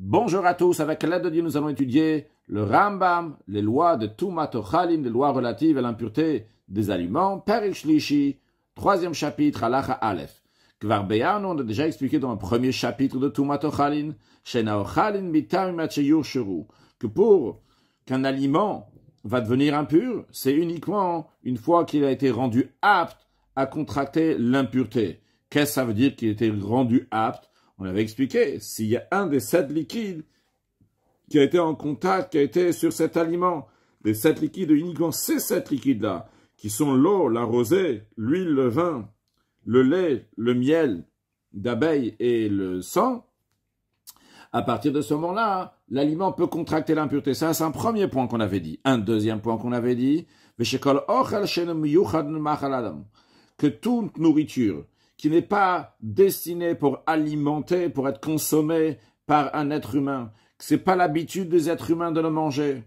Bonjour à tous, avec l'aide de Dieu nous allons étudier le Rambam, les lois de Tumat les lois relatives à l'impureté des aliments, Perich Lishi, troisième chapitre, Halacha Aleph. Kvar on a déjà expliqué dans le premier chapitre de Tumat Ochalim, Bitam que pour qu'un aliment va devenir impur, c'est uniquement une fois qu'il a été rendu apte à contracter l'impureté. Qu'est-ce que ça veut dire qu'il était rendu apte on avait expliqué, s'il y a un des sept liquides qui a été en contact, qui a été sur cet aliment, des sept liquides, uniquement ces sept liquides-là, qui sont l'eau, la rosée, l'huile, le vin, le lait, le miel d'abeille et le sang, à partir de ce moment-là, l'aliment peut contracter l'impureté. Ça, c'est un premier point qu'on avait dit. Un deuxième point qu'on avait dit, que toute nourriture qui n'est pas destiné pour alimenter, pour être consommé par un être humain. Ce n'est pas l'habitude des êtres humains de le manger.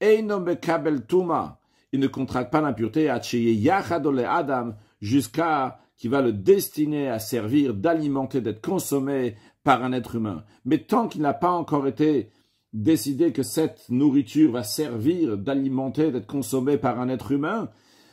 Il ne contracte pas l'impureté Adam jusqu'à qui va le destiner à servir, d'alimenter, d'être consommé par un être humain. Mais tant qu'il n'a pas encore été décidé que cette nourriture va servir, d'alimenter, d'être consommé par un être humain,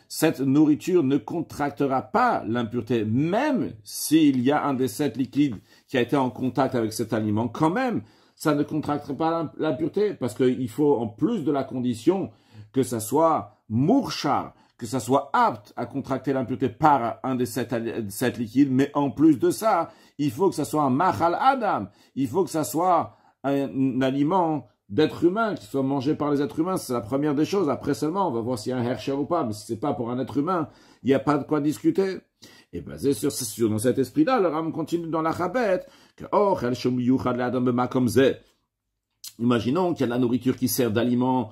cette nourriture ne contractera pas l'impureté, même s'il y a un sept liquides qui a été en contact avec cet aliment, quand même, ça ne contractera pas l'impureté, parce qu'il faut, en plus de la condition, que ça soit mourchard, que ça soit apte à contracter l'impureté par un des sept, liquides, mais en plus de ça, il faut que ça soit un mahal adam, il faut que ça soit un aliment d'êtres humains qui soit mangés par les êtres humains, c'est la première des choses. Après seulement, on va voir s'il y a un hercher ou pas, mais si n'est pas pour un être humain, il n'y a pas de quoi discuter. Et basé sur, dans cet esprit-là, le Ram continue dans la Chabet, que oh, Imaginons qu'il y a de la nourriture qui sert d'aliment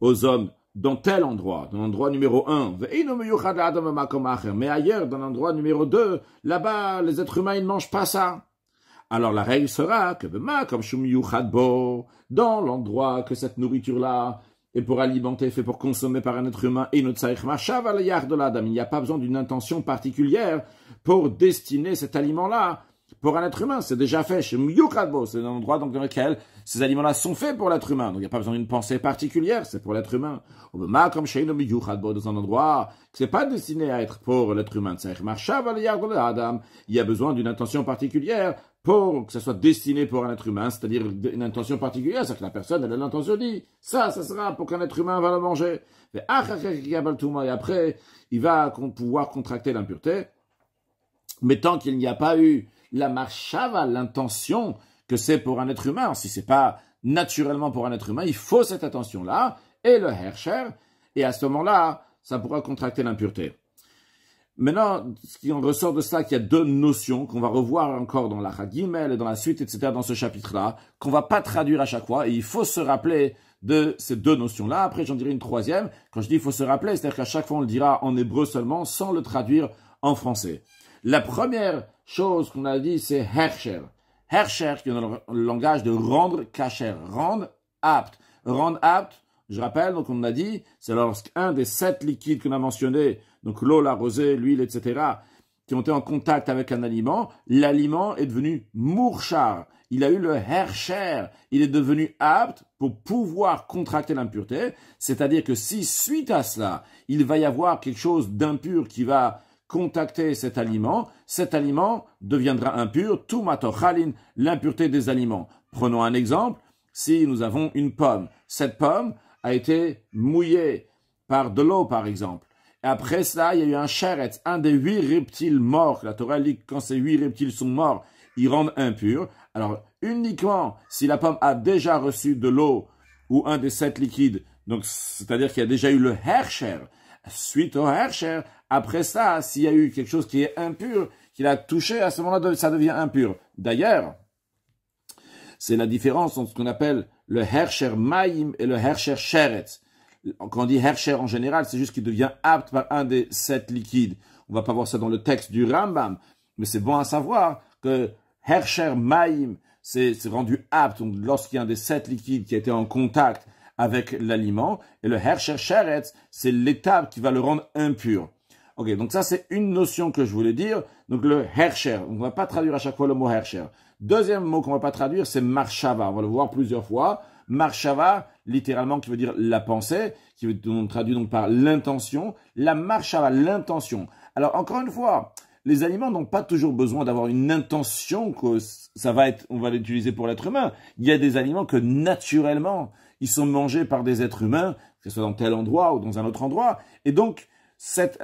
aux hommes dans tel endroit, dans l'endroit numéro 1, mais ailleurs, dans l'endroit numéro deux là-bas, les êtres humains, ne mangent pas ça alors la règle sera que Bema, comme Bo, dans l'endroit que cette nourriture-là est pour alimenter, fait pour consommer par un être humain, et notre de l'Adam. Il n'y a pas besoin d'une intention particulière pour destiner cet aliment-là pour un être humain. C'est déjà fait chez c'est un endroit dans lequel ces aliments-là sont faits pour l'être humain. Donc il n'y a pas besoin d'une pensée particulière, c'est pour l'être humain. Bema, comme dans un endroit qui n'est pas destiné à être pour l'être humain, il y a besoin d'une intention particulière pour que ça soit destiné pour un être humain, c'est-à-dire une intention particulière, c'est-à-dire que la personne, elle a l'intention dit, ça, ça sera pour qu'un être humain va le manger. Mais ah, ah, ah, et après, il va pouvoir contracter l'impureté. Mais tant qu'il n'y a pas eu la marchava, l'intention que c'est pour un être humain, si c'est pas naturellement pour un être humain, il faut cette attention là et le hercher, et à ce moment-là, ça pourra contracter l'impureté. Maintenant, ce qui en ressort de ça, qu'il y a deux notions qu'on va revoir encore dans la Hagimel et dans la suite, etc., dans ce chapitre-là, qu'on va pas traduire à chaque fois, et il faut se rappeler de ces deux notions-là. Après, j'en dirai une troisième. Quand je dis il faut se rappeler, c'est-à-dire qu'à chaque fois, on le dira en hébreu seulement, sans le traduire en français. La première chose qu'on a dit, c'est hercher. Hercher, qui est dans le langage de rendre cacher, rendre apte. Rendre apte, je rappelle, donc on a dit, c'est lorsqu'un des sept liquides qu'on a mentionnés, donc l'eau, la rosée, l'huile, etc., qui ont été en contact avec un aliment, l'aliment est devenu mouchard, Il a eu le hercher. Il est devenu apte pour pouvoir contracter l'impureté. C'est-à-dire que si, suite à cela, il va y avoir quelque chose d'impur qui va contacter cet aliment, cet aliment deviendra impur. Tout halin, l'impureté des aliments. Prenons un exemple. Si nous avons une pomme, cette pomme, a été mouillé par de l'eau, par exemple. Et après ça, il y a eu un charrette, un des huit reptiles morts. La Torah dit que quand ces huit reptiles sont morts, ils rendent impurs. Alors, uniquement si la pomme a déjà reçu de l'eau ou un des sept liquides, donc c'est-à-dire qu'il y a déjà eu le Hersher, suite au Hersher, après ça, s'il y a eu quelque chose qui est impur, qu'il a touché, à ce moment-là, ça devient impur. D'ailleurs, c'est la différence entre ce qu'on appelle le Hersher Maïm et le Hersher Sheretz. Quand on dit Hersher en général, c'est juste qu'il devient apte par un des sept liquides. On va pas voir ça dans le texte du Rambam, mais c'est bon à savoir que Hersher Maim » c'est rendu apte lorsqu'il y a un des sept liquides qui a été en contact avec l'aliment, et le Hersher Sheretz, c'est l'étape qui va le rendre impur. Ok, donc ça c'est une notion que je voulais dire. Donc le Hersher, on ne va pas traduire à chaque fois le mot Hersher, Deuxième mot qu'on ne va pas traduire, c'est marchava ». On va le voir plusieurs fois. Marchava », littéralement, qui veut dire la pensée, qui veut traduit donc par l'intention. La marshava, l'intention. Alors, encore une fois, les aliments n'ont pas toujours besoin d'avoir une intention que ça va être, on va l'utiliser pour l'être humain. Il y a des aliments que naturellement, ils sont mangés par des êtres humains, que ce soit dans tel endroit ou dans un autre endroit. Et donc,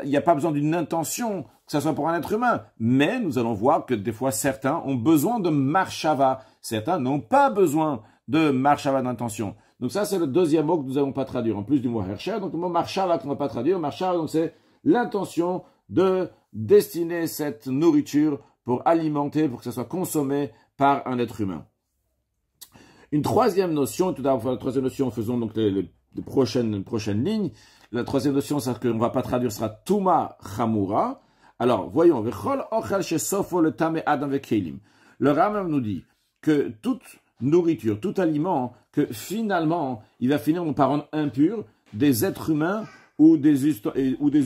il n'y a pas besoin d'une intention, que ce soit pour un être humain. Mais nous allons voir que des fois, certains ont besoin de marchava. Certains n'ont pas besoin de marchava d'intention. Donc ça, c'est le deuxième mot que nous n'allons pas traduire, en plus du mot hercher. Donc le mot marchava qu'on ne pas traduire, Marchava, donc c'est l'intention de destiner cette nourriture pour alimenter, pour que ça soit consommé par un être humain. Une troisième notion, tout d'abord, troisième notion, faisons donc les, les prochaines lignes, la troisième notion, c'est qu'on ne va pas traduire, sera Touma chamura Alors, voyons. Le ram nous dit que toute nourriture, tout aliment, que finalement, il va finir par rendre impur des êtres humains ou des,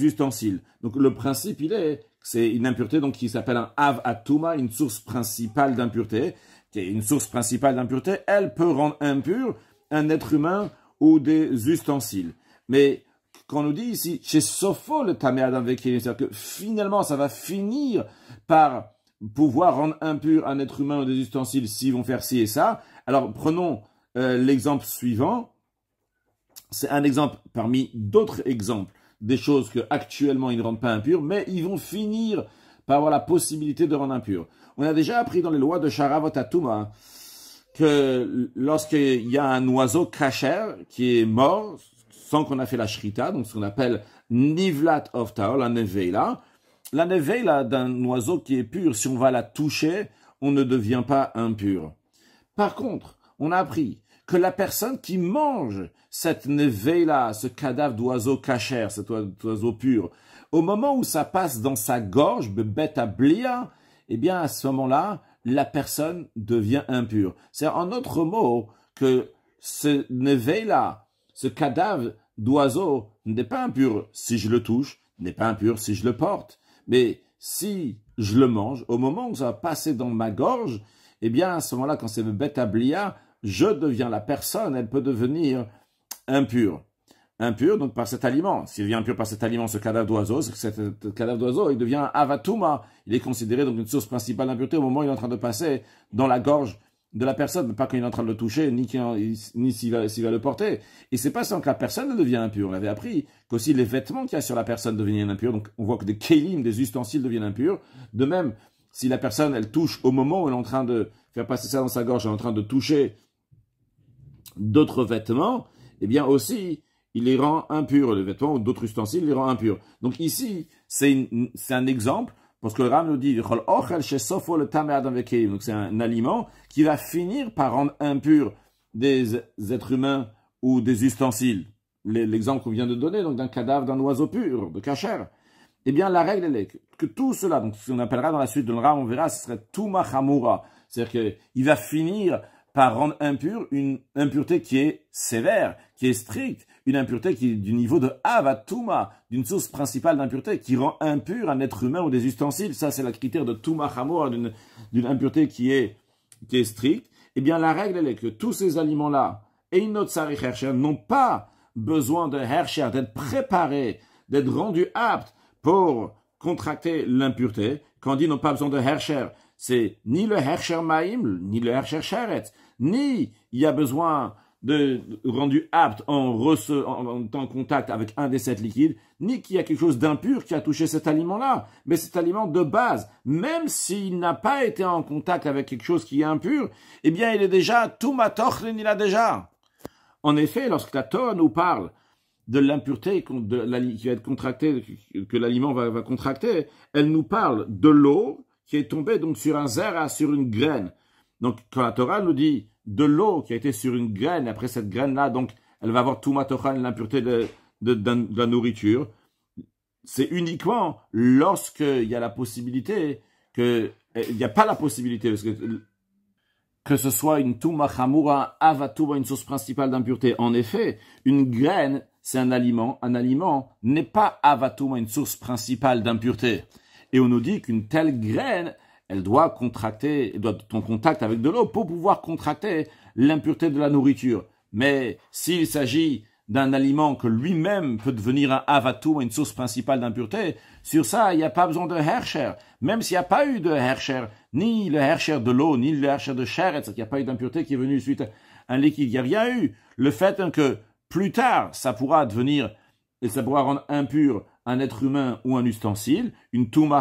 ustensiles. Donc, le principe, il est, c'est une impureté donc qui s'appelle un Av Atuma, une source principale d'impureté. qui est Une source principale d'impureté, elle peut rendre impur un être humain ou des ustensiles. Mais qu'on nous dit ici, chez Sopho le Tamé Adam c'est-à-dire que finalement, ça va finir par pouvoir rendre impur un être humain ou des ustensiles s'ils vont faire ci et ça. Alors, prenons euh, l'exemple suivant. C'est un exemple parmi d'autres exemples des choses que actuellement ils ne rendent pas impurs, mais ils vont finir par avoir la possibilité de rendre impur. On a déjà appris dans les lois de Sharavotatuma que lorsqu'il y a un oiseau cachère qui est mort, sans qu'on a fait la shrita, donc ce qu'on appelle nivlat of taor, la neveila. La neveila d'un oiseau qui est pur, si on va la toucher, on ne devient pas impur. Par contre, on a appris que la personne qui mange cette neveila, ce cadavre d'oiseau cachère, cet oiseau pur, au moment où ça passe dans sa gorge, bête blia, eh bien à ce moment-là, la personne devient impure. C'est en autre mot que ce neveila, ce cadavre d'oiseau n'est pas impur si je le touche, n'est pas impur si je le porte, mais si je le mange, au moment où ça va passer dans ma gorge, eh bien, à ce moment-là, quand c'est le bétablia je deviens la personne, elle peut devenir impure. Impure, donc, par cet aliment. S'il devient impur par cet aliment, ce cadavre d'oiseau, ce cadavre d'oiseau, il devient avatuma. Il est considéré donc une source principale d'impureté au moment où il est en train de passer dans la gorge de la personne, pas quand il est en train de le toucher, ni s'il va, va, le porter. Et c'est pas sans que la personne ne devienne impure. On avait appris qu'aussi les vêtements qu'il y a sur la personne deviennent impurs. Donc on voit que des kélim, des ustensiles deviennent impurs. De même, si la personne, elle touche au moment où elle est en train de faire passer ça dans sa gorge, elle est en train de toucher d'autres vêtements, eh bien aussi, il les rend impurs. Les vêtements ou d'autres ustensiles les rend impurs. Donc ici, c'est un exemple parce que le Ram nous dit, c'est un aliment qui va finir par rendre impur des êtres humains ou des ustensiles. L'exemple qu'on vient de donner, donc d'un cadavre d'un oiseau pur, de cachère. Eh bien, la règle, est que tout cela, donc ce qu'on appellera dans la suite de Ram, on verra, ce serait C'est-à-dire qu'il va finir par rendre impur une impureté qui est sévère, qui est stricte, une impureté qui est du niveau de avatuma, d'une source principale d'impureté, qui rend impur un être humain ou des ustensiles. Ça, c'est la critère de tuma hamor, d'une impureté qui est, stricte. Eh bien, la règle, elle est que tous ces aliments-là, et une autre hersher n'ont pas besoin de hersher d'être préparés, d'être rendus aptes pour contracter l'impureté. Quand on dit n'ont pas besoin de hersher c'est ni le hersher maïm, ni le hersher sharet, ni il y a besoin de, rendu apte en, contact avec un des sept liquides, ni qu'il y a quelque chose d'impur qui a touché cet aliment-là, mais cet aliment de base, même s'il n'a pas été en contact avec quelque chose qui est impur, eh bien il est déjà tout ma il a déjà. En effet, lorsque la Torah nous parle de l'impureté qui va être contractée, que l'aliment va, contracter, elle nous parle de l'eau qui est tombée donc sur un zera, sur une graine. Donc, quand la Torah nous dit de l'eau qui a été sur une graine, après cette graine-là, donc, elle va avoir tout matochan, l'impureté de, de, la nourriture. C'est uniquement lorsqu'il y a la possibilité que, euh, il n'y a pas la possibilité, que, ce soit une touma chamura, avatouma, une source principale d'impureté. En effet, une graine, c'est un aliment. Un aliment n'est pas avatouma, une source principale d'impureté. Et on nous dit qu'une telle graine, elle doit contracter, elle doit être en contact avec de l'eau pour pouvoir contracter l'impureté de la nourriture. Mais s'il s'agit d'un aliment que lui-même peut devenir un avatou, une source principale d'impureté, sur ça, il n'y a pas besoin de hercher. Même s'il n'y a pas eu de hercher, ni le hercher de l'eau, ni le hercher de chair, etc., il n'y a pas eu d'impureté qui est venue suite à un liquide. Il n'y a eu. Le fait que plus tard, ça pourra devenir, et ça pourra rendre impur un être humain ou un ustensile, une Touma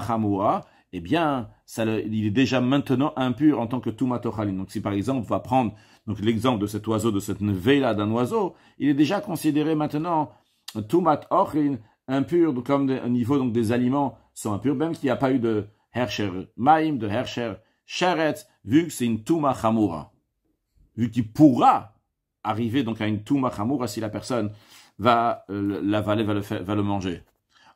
eh bien, il est déjà maintenant impur en tant que tumatochalim. Donc si par exemple, on va prendre l'exemple de cet oiseau, de cette nevela d'un oiseau, il est déjà considéré maintenant euh, tumat ochlin impur, comme au niveau donc des aliments sont impurs, même s'il n'y a pas eu de hersher maim, de hersher sharet, vu que c'est une tuma chamura. Vu qu'il pourra arriver donc à une tuma chamura si la personne va euh, l'avaler, va le manger.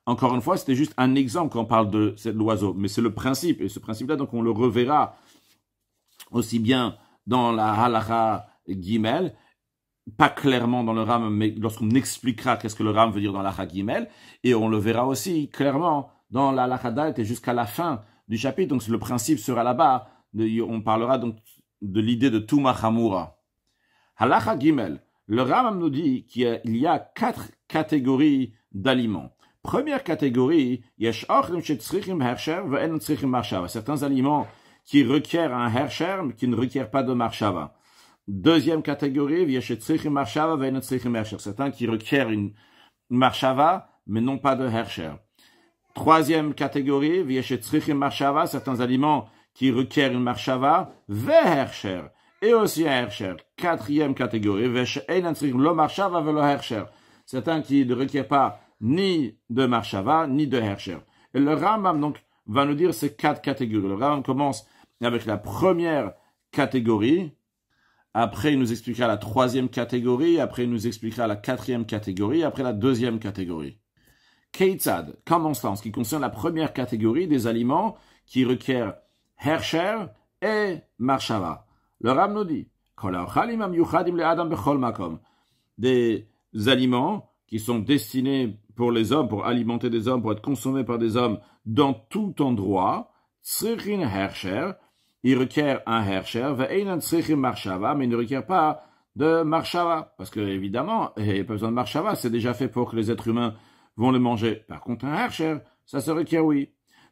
Encore une fois, c'était juste un exemple quand on parle de cet oiseau, mais c'est le principe. Et ce principe-là, donc, on le reverra aussi bien dans la halacha guimel, pas clairement dans le ram, mais lorsqu'on expliquera qu'est-ce que le ram veut dire dans la halacha guimel, et on le verra aussi clairement dans la halacha dalt et jusqu'à la fin du chapitre. Donc, le principe sera là-bas. On parlera donc de l'idée de Touma Hamura. Halacha Gimel, le Ram nous dit qu'il y a quatre catégories d'aliments. Première catégorie, certains aliments qui requièrent un hersher, mais qui ne requièrent pas de marshava. Deuxième catégorie, certains qui requièrent une marshava, mais non pas de hersher. Troisième catégorie, certains aliments qui requièrent une marshava, hersher, et aussi un hersher. Quatrième catégorie, lo Certains qui ne requièrent pas ni de Marshava, ni de Hersher. Et le Rambam, donc, va nous dire ces quatre catégories. Le Rambam commence avec la première catégorie, après il nous expliquera la troisième catégorie, après il nous expliquera la quatrième catégorie, après la deuxième catégorie. Keitzad, comment en ce qui concerne la première catégorie des aliments qui requièrent Hersher et Marshava. Le Ram nous dit, des aliments qui sont destinés pour les hommes, pour alimenter des hommes, pour être consommé par des hommes dans tout endroit, Tsrichin hercher, il requiert un hercher, Marshava, mais il ne requiert pas de Marshava, parce que évidemment, il n'y a pas besoin de Marshava, c'est déjà fait pour que les êtres humains vont le manger. Par contre, un hercher, ça se requiert, oui.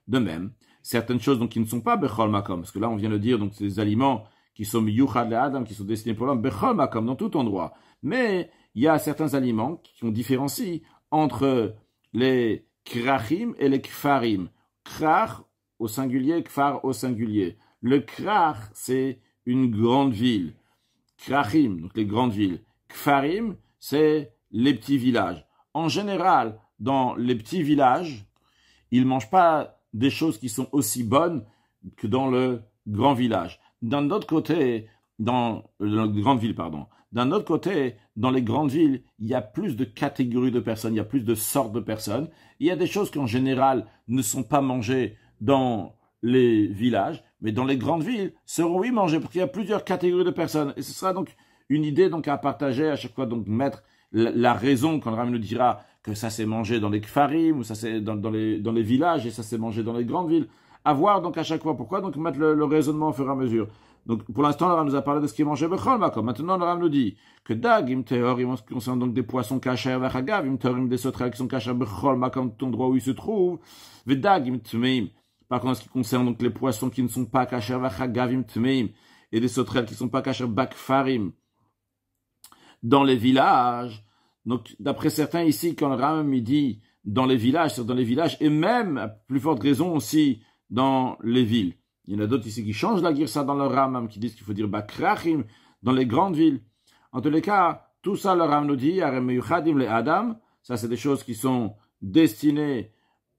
De même, certaines choses donc, qui ne sont pas Bechol Makom, parce que là, on vient de dire, donc, c'est des aliments qui sont Adam, qui sont destinés pour l'homme, Bechol Makom, dans tout endroit. Mais, il y a certains aliments qui ont différencié entre les krachim et les kfarim. Krach au singulier, kfar au singulier. Le krach, c'est une grande ville. Krachim, donc les grandes villes. Kfarim, c'est les petits villages. En général, dans les petits villages, ils ne mangent pas des choses qui sont aussi bonnes que dans le grand village. D'un autre côté, dans, dans la grande ville, pardon. D'un autre côté, dans les grandes villes, il y a plus de catégories de personnes, il y a plus de sortes de personnes. Il y a des choses qui en général ne sont pas mangées dans les villages, mais dans les grandes villes seront oui mangées parce qu'il y a plusieurs catégories de personnes. Et ce sera donc une idée à partager à chaque fois, donc mettre la, raison quand le Ram nous dira que ça s'est mangé dans les kfarim ou ça s'est dans, les, villages et ça s'est mangé dans les grandes villes. À voir donc à chaque fois pourquoi, donc mettre le raisonnement au fur et à mesure. Donc, pour l'instant, le nous a parlé de ce qui est mangé bechol Maintenant, le rame nous dit que dag im en ce qui concerne donc des poissons cachés à im teorim des sauterelles qui sont cachés bechol makom, ton droit où ils se trouvent, ve dag im tmeim. Par contre, en ce qui concerne donc les poissons qui ne sont pas cachés à im tmeim, et des sauterelles qui ne sont pas cachées bakfarim, dans les villages. Donc, d'après certains ici, quand le rame dit dans les villages, c'est dans les villages, et même, à plus forte raison aussi, dans les villes. Il y en a d'autres ici qui changent la ça dans leur Ramam, qui disent qu'il faut dire Bakrachim dans les grandes villes. En tous les cas, tout ça, le Ram nous dit, le Adam, ça c'est des choses qui sont destinées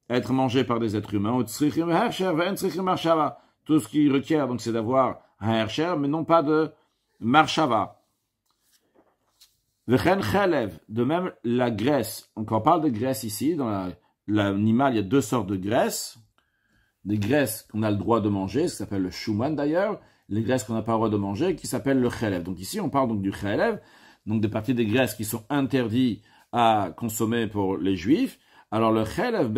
à être mangées par des êtres humains. Tout ce qui requiert, donc, c'est d'avoir un Hercher, mais non pas de Marshava. De même, la graisse. Donc, on parle de graisse ici. Dans l'animal, il y a deux sortes de graisse des graisses qu'on a le droit de manger, ce qui s'appelle le shuman d'ailleurs, les graisses qu'on n'a pas le droit de manger, qui s'appelle le khelev Donc ici, on parle donc du khelev donc des parties des graisses qui sont interdites à consommer pour les juifs. Alors le khelev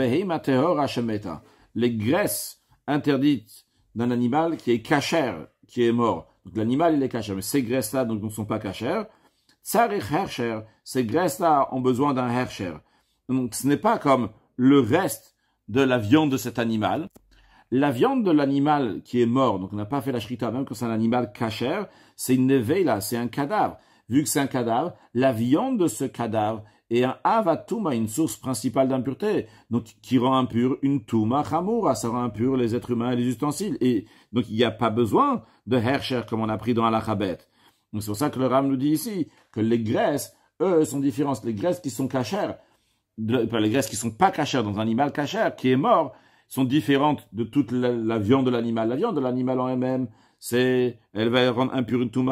les graisses interdites d'un animal qui est cachère, qui est mort. Donc l'animal, il est cachère, mais ces graisses-là ne sont pas cachères. et hercher, ces graisses-là ont besoin d'un hercher. Donc ce n'est pas comme le reste de la viande de cet animal la viande de l'animal qui est mort, donc on n'a pas fait la shrita, même quand c'est un animal cachère, c'est une neveila, c'est un cadavre. Vu que c'est un cadavre, la viande de ce cadavre est un avatuma, une source principale d'impureté, donc qui rend impur une tuma chamoura, ça rend impur les êtres humains et les ustensiles. Et donc il n'y a pas besoin de hersher comme on a pris dans al c'est pour ça que le Ram nous dit ici que les graisses, eux, sont différentes. Les graisses qui sont cachères, les graisses qui ne sont pas cachères dans un animal cachère qui est mort, sont différentes de toute la, viande de l'animal. La viande de l'animal en elle-même, c'est, elle va rendre impure tout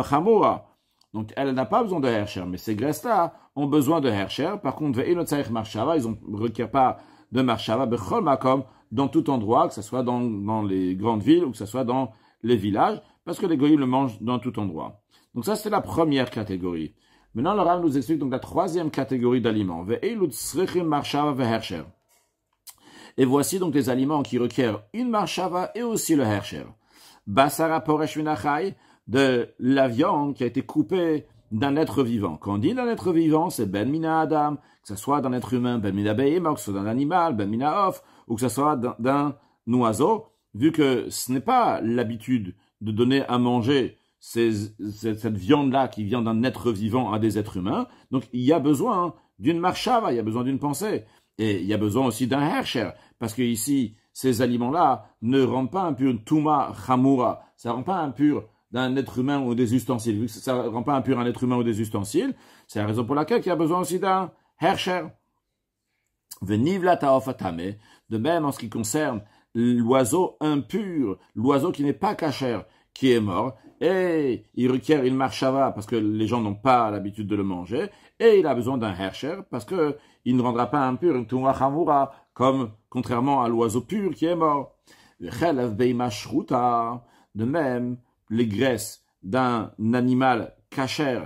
Donc, elle n'a pas besoin de Hercher, mais ces graisses-là ont besoin de Hercher. Par contre, ils ne requièrent pas de Marshava, comme dans tout endroit, que ce soit dans, dans, les grandes villes ou que ce soit dans les villages, parce que les goyim le mangent dans tout endroit. Donc ça, c'est la première catégorie. Maintenant, le Rav nous explique donc la troisième catégorie d'aliments. marchava marshava ve'hercher. Et voici donc les aliments qui requièrent une marshava et aussi le hercher. Basara poresh de la viande qui a été coupée d'un être vivant. Quand on dit d'un être vivant, c'est ben mina adam, que ce soit d'un être humain, ben mina behema, que ce soit d'un animal, ben mina of, ou que ce soit d'un oiseau, vu que ce n'est pas l'habitude de donner à manger cette viande-là qui vient d'un être vivant à des êtres humains. Donc il y a besoin d'une marchava, il y a besoin d'une pensée. Et il y a besoin aussi d'un hercher, parce que ici, ces aliments-là ne rendent pas impur tuma Hamura, ça ne rend pas impur d'un être humain ou des ustensiles. Ça ne rend pas impur un être humain ou des ustensiles. C'est la raison pour laquelle il y a besoin aussi d'un hercher. Venivla taofatame. De même, en ce qui concerne l'oiseau impur, l'oiseau qui n'est pas cachère, qui est mort, et il requiert une marshava parce que les gens n'ont pas l'habitude de le manger, et il a besoin d'un hercher parce que il ne rendra pas impur une hamura, comme contrairement à l'oiseau pur qui est mort. De même, les graisses d'un animal kacher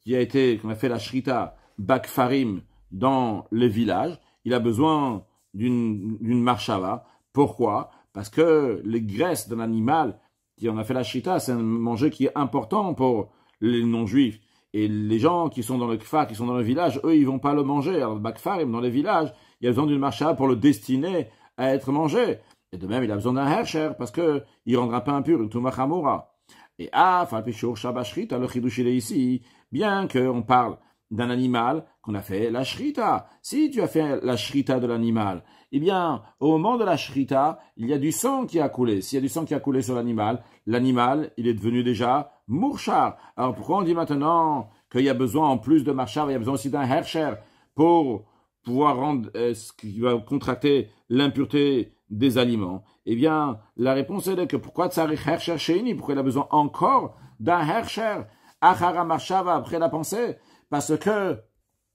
qui a été, qu'on a fait la shrita, bakfarim dans le village, il a besoin d'une marchava. Pourquoi Parce que les graisses d'un animal qui en a fait la Shrita, c'est un manger qui est important pour les non-juifs. Et les gens qui sont dans le kfar, qui sont dans le village, eux, ils vont pas le manger. Alors, le Kfar, dans les villages, il y a besoin d'une marcha pour le destiner à être mangé. Et de même, il a besoin d'un hercher, parce que il rendra pas impur, une tumachamura. Et ah, falpichur shabashrita, le chidush, ici. Bien qu'on parle d'un animal qu'on a fait la shrita. Si tu as fait la shrita de l'animal, eh bien, au moment de la shrita, il y a du sang qui a coulé. S'il y a du sang qui a coulé sur l'animal, l'animal, il est devenu déjà murchar. Alors pourquoi on dit maintenant qu'il y a besoin en plus de marchar, il y a besoin aussi d'un hercher pour pouvoir rendre euh, ce qui va contracter l'impureté des aliments Eh bien, la réponse est que pourquoi Tsarich hercher sheini Pourquoi il a besoin encore d'un hercher Achara va après la pensée Parce que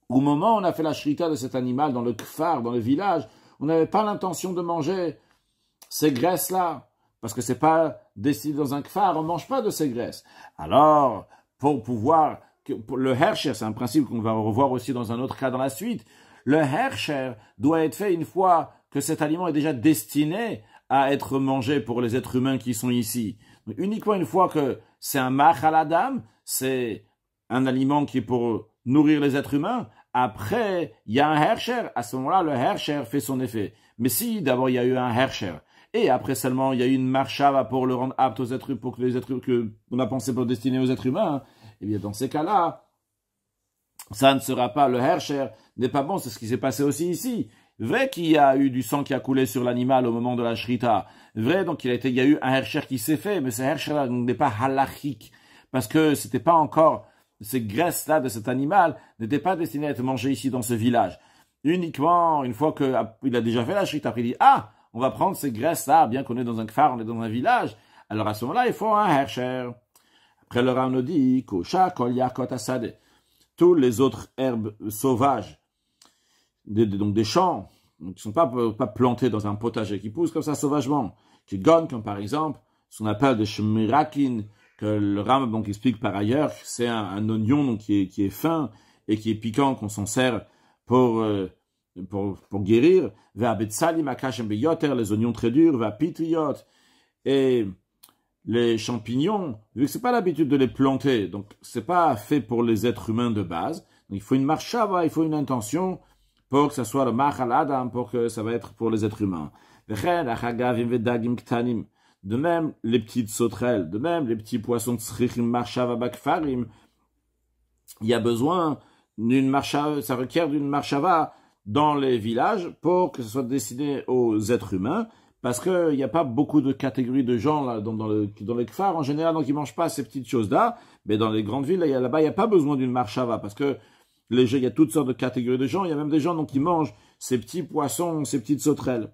au moment où on a fait la shrita de cet animal dans le kfar, dans le village, on n'avait pas l'intention de manger ces graisses-là, parce que n'est pas destiné dans un kfar, on mange pas de ces graisses. Alors, pour pouvoir, le hercher, c'est un principe qu'on va revoir aussi dans un autre cas dans la suite, le hercher doit être fait une fois que cet aliment est déjà destiné à être mangé pour les êtres humains qui sont ici. uniquement une fois que c'est un à la dame, c'est un aliment qui est pour nourrir les êtres humains, après, il y a un Hercher. À ce moment-là, le Hercher fait son effet. Mais si, d'abord, il y a eu un Hercher. Et après seulement, il y a eu une marchava pour le rendre apte aux êtres, pour que les êtres, que on a pensé pour destiner aux êtres humains. Hein. Eh bien, dans ces cas-là, ça ne sera pas le Hercher. N'est pas bon. C'est ce qui s'est passé aussi ici. Vrai qu'il y a eu du sang qui a coulé sur l'animal au moment de la shrita. Vrai, donc il, y a eu un hercher qui s'est fait, mais ce hercher-là n'est pas halachique. Parce que c'était pas encore ces graisses là de cet animal, n'étaient pas destinées à être mangées ici dans ce village. Uniquement, une fois qu'il ah, a déjà fait la chute, après il dit, ah, on va prendre ces graisses-là, bien qu'on est dans un kfar, on est dans un village. Alors à ce moment-là, il faut un hercher. Après, le nous dit, kosha, kolya, kotasade. Tous les autres herbes sauvages, donc des champs, qui ne sont pas, pas plantés dans un potager, qui poussent comme ça sauvagement, qui gonnent, comme par exemple, ce qu'on appelle des shmirakin, que le rame explique par ailleurs, c'est un, oignon donc, qui, est, fin et qui est piquant, qu'on s'en sert pour, euh, pour, guérir. Les oignons très durs, va Et les champignons, vu que c'est pas l'habitude de les planter, donc c'est pas fait pour les êtres humains de base. il faut une marcha, il faut une intention pour que ça soit le à adam, hein, pour que ça va être pour les êtres humains de même les petites sauterelles, de même les petits poissons de Srichim Bakfarim, il y a besoin d'une Marshava, ça requiert d'une marchava dans les villages pour que ce soit destiné aux êtres humains, parce qu'il n'y a pas beaucoup de catégories de gens là, dans, les Kfar, en général, donc ils mangent pas ces petites choses-là, mais dans les grandes villes, là-bas, il n'y a pas besoin d'une marchava, parce que les gens, il y a toutes sortes de catégories de gens, il y a même des gens donc, qui mangent ces petits poissons, ces petites sauterelles.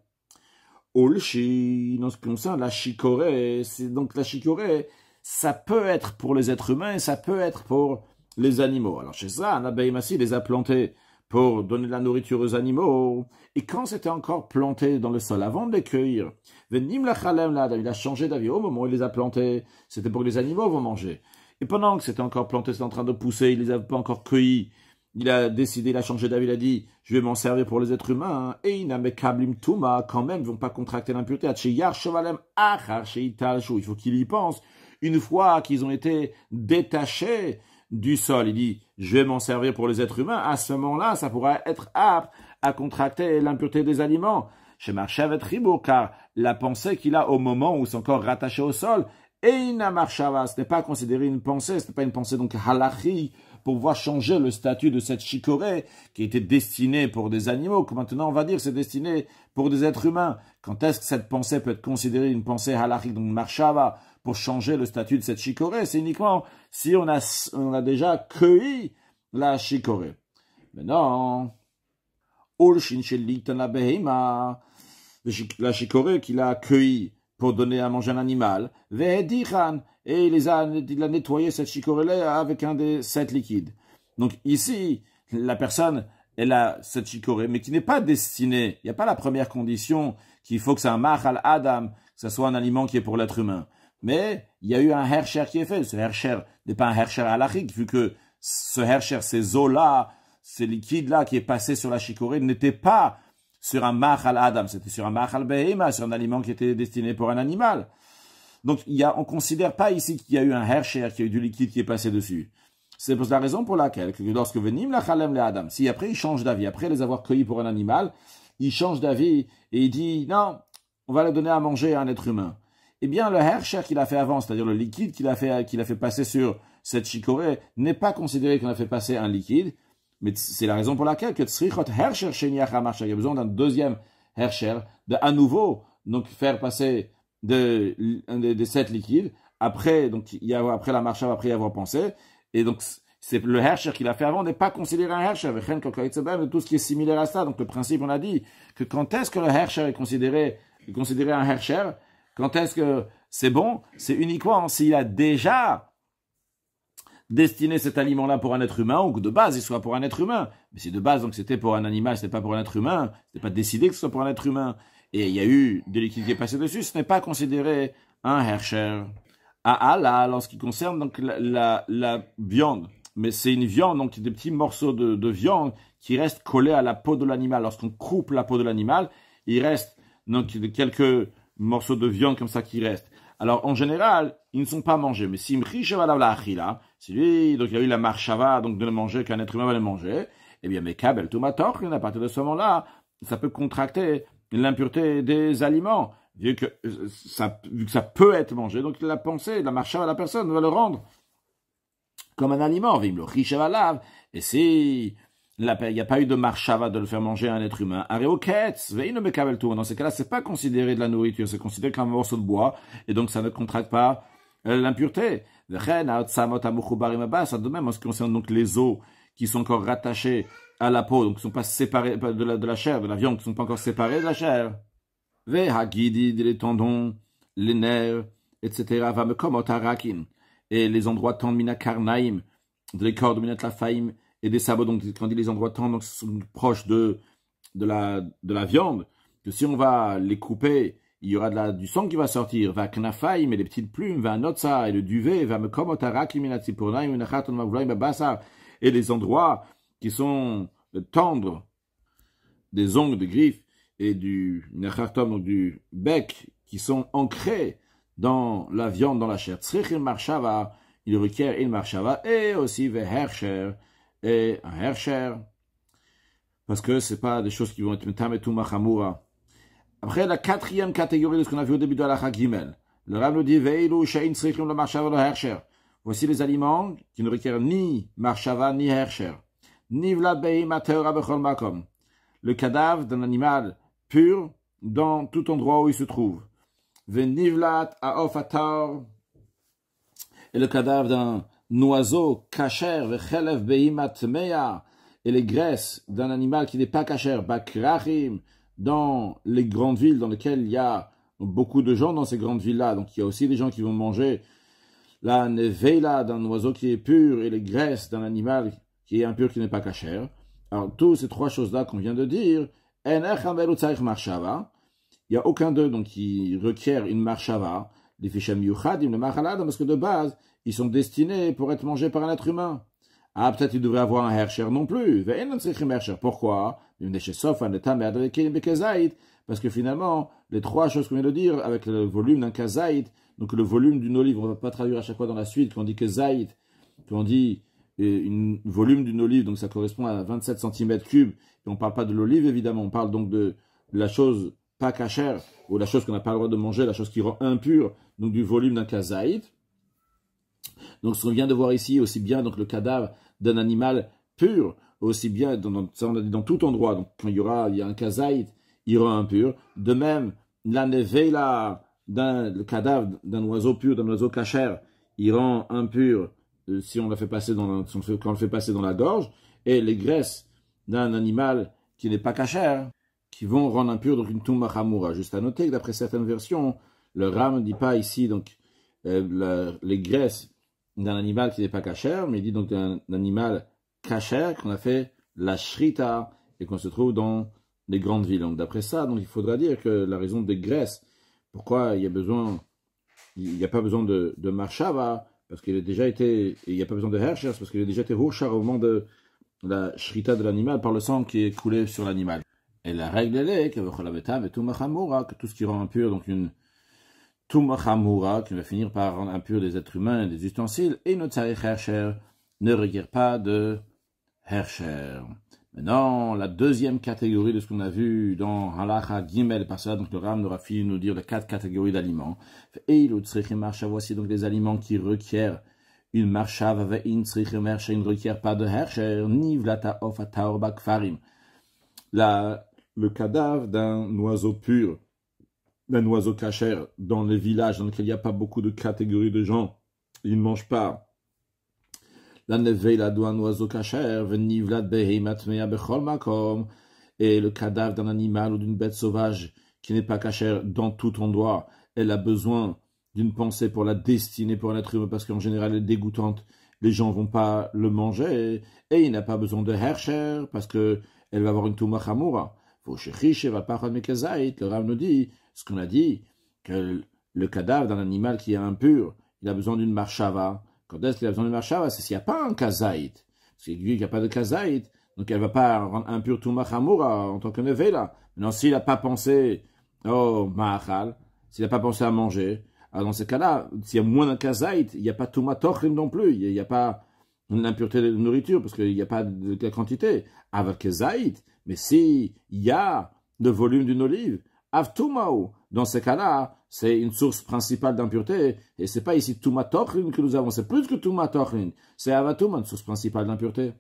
Olchi, non ce la chicorée. C'est donc la chicorée, ça peut être pour les êtres humains ça peut être pour les animaux. Alors chez ça, Massi les a plantés pour donner de la nourriture aux animaux. Et quand c'était encore planté dans le sol, avant de les cueillir, Venim il a changé d'avis au moment où il les a plantés. C'était pour que les animaux vont manger. Et pendant que c'était encore planté, c'était en train de pousser, il les avait pas encore cueillis. Il a décidé, il a changé d'avis, il a dit Je vais m'en servir pour les êtres humains. Hein. Et il tuma, quand même, ils vont pas contracter l'impureté. Il faut qu'il y pense. Une fois qu'ils ont été détachés du sol, il dit Je vais m'en servir pour les êtres humains. À ce moment-là, ça pourrait être apte à contracter l'impureté des aliments. Chez avec ribo car la pensée qu'il a au moment où son encore rattaché au sol, et Inamarshava, ce n'est pas considéré une pensée, ce n'est pas une pensée donc halachique pour pouvoir changer le statut de cette chicorée qui était destinée pour des animaux, que maintenant on va dire c'est destiné pour des êtres humains. Quand est-ce que cette pensée peut être considérée une pensée halakhique, donc marshava, pour changer le statut de cette chicorée C'est uniquement si on a, déjà cueilli la chicorée. Mais non la chicorée qu'il a cueilli pour donner à manger un animal, et il, les a, a nettoyé cette chicorée avec un des sept liquides. Donc ici, la personne, elle a cette chicorée, mais qui n'est pas destinée, il n'y a pas la première condition qu'il faut que c'est un al adam, que ce soit un aliment qui est pour l'être humain. Mais il y a eu un hercher qui est fait. Ce hercher n'est pas un hercher halachique, vu que ce hercher, ces eaux-là, ces liquides-là qui est passé sur la chicorée n'étaient pas sur un machal adam, c'était sur un machal behema, sur un aliment qui était destiné pour un animal. Donc il y on considère pas ici qu'il y a eu un Hersher, qu'il y a eu du liquide qui est passé dessus. C'est la raison pour laquelle lorsque venim la chalem le adam, si après il change d'avis, après les avoir cueillis pour un animal, il change d'avis et il dit non, on va le donner à manger à un être humain. Eh bien le Hersher qu'il a fait avant, c'est-à-dire le liquide qu'il a fait passer sur cette chicorée, n'est pas considéré qu'on a fait passer un liquide, mais c'est la raison pour laquelle que Tsrichot il y a besoin d'un deuxième Hercher, de à nouveau, donc faire passer de, de, de sept liquides, après, donc, y a, après la marche, après y avoir pensé, et donc, c'est le Hercher qu'il a fait avant n'est pas considéré un Hercher, tout ce qui est similaire à ça. Donc, le principe, on a dit que quand est-ce que le Hercher est considéré, considéré un Hercher? Quand est-ce que c'est bon? C'est uniquement s'il a déjà destiner cet aliment-là pour un être humain, ou que de base il soit pour un être humain. Mais si de base donc c'était pour un animal, ce n'est pas pour un être humain, ce n'est pas décidé que ce soit pour un être humain, et il y a eu des qui sont passé dessus, ce n'est pas considéré un hercher. Ah, ah, là, en ce qui concerne donc la, viande, mais c'est une viande, donc des petits morceaux de, viande qui restent collés à la peau de l'animal. Lorsqu'on coupe la peau de l'animal, il reste donc quelques morceaux de viande comme ça qui restent. Alors en général, ils ne sont pas mangés, mais si là si lui, donc il y a eu la marchava, donc de ne manger qu'un être humain va le manger, eh bien, mais kabel tumator, à partir de ce moment-là, ça peut contracter l'impureté des aliments. Vu que, euh, ça, peut être mangé, donc la pensée, la marchava, la personne va le rendre comme un aliment. Vim le lave. Et si il n'y a pas eu de marchava de le faire manger à un être humain. Dans ces cas-là, c'est pas considéré de la nourriture, c'est considéré comme un morceau de bois, et donc ça ne contracte pas euh, l'impureté. Ça de même en ce qui concerne donc les os qui sont encore rattachés à la peau, donc qui ne sont pas séparés de la, de la chair, de la viande, qui ne sont pas encore séparés de la chair. les tendons, les nerfs, etc. Et les endroits à karnaim, de les cordes la faim, et des sabots, donc quand on dit les endroits tendres, sont proches de, de, la, de la viande, que si on va les couper il y aura de la, du sang qui va sortir, va knafaï, mais des petites plumes, va notsa, et le duvet, va me et les endroits qui sont euh, tendres des ongles de griffes et du donc du bec qui sont ancrés dans la viande, dans la chair. marshava, il requiert il marchava et aussi hercher et un hercher parce que c'est pas des choses qui vont être après la quatrième catégorie de ce qu'on a vu au début de la Gimel. le Rav nous dit Shein, le Marshava, le Hercher. Voici les aliments qui ne requièrent ni Marshava, ni Hercher. Nivla, Abechol, Makom. Le cadavre d'un animal pur dans tout endroit où il se trouve. Venivlat, a Et le cadavre d'un oiseau, Kacher, Vechelev, Beimat, Et les graisses d'un animal qui n'est pas Kacher, Bakrachim dans les grandes villes dans lesquelles il y a beaucoup de gens dans ces grandes villes-là. Donc il y a aussi des gens qui vont manger la neveila d'un oiseau qui est pur et les graisses d'un animal qui est impur, qui n'est pas cachère. Alors toutes ces trois choses-là qu'on vient de dire, il n'y a aucun d'eux donc qui requiert une marchava. les le parce que de base, ils sont destinés pour être mangés par un être humain. Ah, peut-être il devrait avoir un hercher non plus. Pourquoi Parce que finalement, les trois choses qu'on vient de dire avec le volume d'un kazaïd, donc le volume d'une olive, on ne va pas traduire à chaque fois dans la suite, quand on dit kazaïd, quand on dit euh, volume d'une olive, donc ça correspond à 27 cm3, et on ne parle pas de l'olive évidemment, on parle donc de la chose pas cachère, ou la chose qu'on n'a pas le droit de manger, la chose qui rend impure, donc du volume d'un kazaït. Donc ce qu'on vient de voir ici, aussi bien donc le cadavre d'un animal pur, aussi bien dans, dans, dans, tout endroit. Donc quand il y aura il y a un kazaït, il rend impur, De même, la nevela le cadavre d'un oiseau pur, d'un oiseau cachère, il rend impur euh, si on la fait passer dans quand on le fait passer dans la gorge, et les graisses d'un animal qui n'est pas cachère, qui vont rendre impur donc une tumba hamoura. Juste à noter que d'après certaines versions, le ram ne dit pas ici donc euh, les graisses d'un animal qui n'est pas cachère, mais il dit donc d'un animal cachère qu'on a fait la shrita et qu'on se trouve dans les grandes villes. Donc d'après ça, donc il faudra dire que la raison des graisses, pourquoi il y a besoin, il n'y a pas besoin de, de parce qu'il a déjà été, il n'y a pas besoin de hershers, parce qu'il a déjà été rouchard au moment de la shrita de l'animal par le sang qui est coulé sur l'animal. Et la règle elle est que tout ce qui rend impur donc une Tumachamura, qui va finir par rendre impur des êtres humains et des ustensiles, et notre ne requiert pas de Hercher. Maintenant, la deuxième catégorie de ce qu'on a vu dans Halacha Gimel, par cela, donc le Ram aura fini nous dire les quatre catégories d'aliments. Et marcha, voici donc les aliments qui requièrent une marcha, une ne requièrent pas de hercher, ni vlata ofa le cadavre d'un oiseau pur un oiseau cachère dans les villages dans lesquels il n'y a pas beaucoup de catégories de gens, ils ne mangent pas. La la doit un oiseau cachère, et le cadavre d'un animal ou d'une bête sauvage qui n'est pas cachère dans tout endroit, elle a besoin d'une pensée pour la destiner pour un être humain parce qu'en général elle est dégoûtante. Les gens vont pas le manger et il n'a pas besoin de hercher parce que va avoir une touma le Rav nous dit ce qu'on a dit, que le cadavre d'un animal qui est impur, il a besoin d'une marchava. Quand est-ce qu'il a besoin d'une marchava C'est s'il n'y a pas un kazaït. C'est il n'y a pas de kazaït, donc elle ne va pas rendre impur tout machamura en tant que nevela. Maintenant, s'il n'a pas pensé au oh, ma'achal, s'il n'a pas pensé à manger, alors dans ce cas-là, s'il y a moins d'un kazaït, il n'y a pas tout matochrim non plus. Il n'y a, pas l'impureté de nourriture, parce qu'il n'y a pas de, quantité. Avec zaït, mais il y a le volume d'une olive, avtumao, dans ce cas-là, c'est une source principale d'impureté, et ce c'est pas ici tumatochlin que nous avons, c'est plus que tumatochlin, c'est Avatuma, une source principale d'impureté.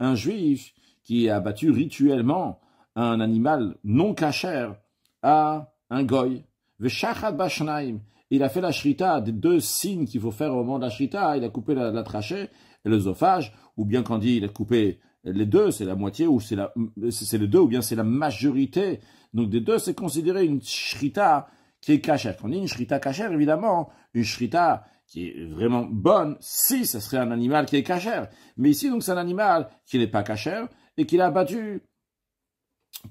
Un juif qui a battu rituellement un animal non cachère à un goy, veshachat bashnaim, il a fait la shrita, des deux signes qu'il faut faire au moment de la shrita, il a coupé la, trachée et l'œsophage, ou bien quand dit il a coupé les deux, c'est la moitié, ou c'est le deux, ou bien c'est la majorité. Donc des deux, c'est considéré une shrita qui est cachère. Quand on dit une shrita cachère, évidemment, une shrita qui est vraiment bonne, si ce serait un animal qui est cachère. Mais ici, donc, c'est un animal qui n'est pas cachère et qui a abattu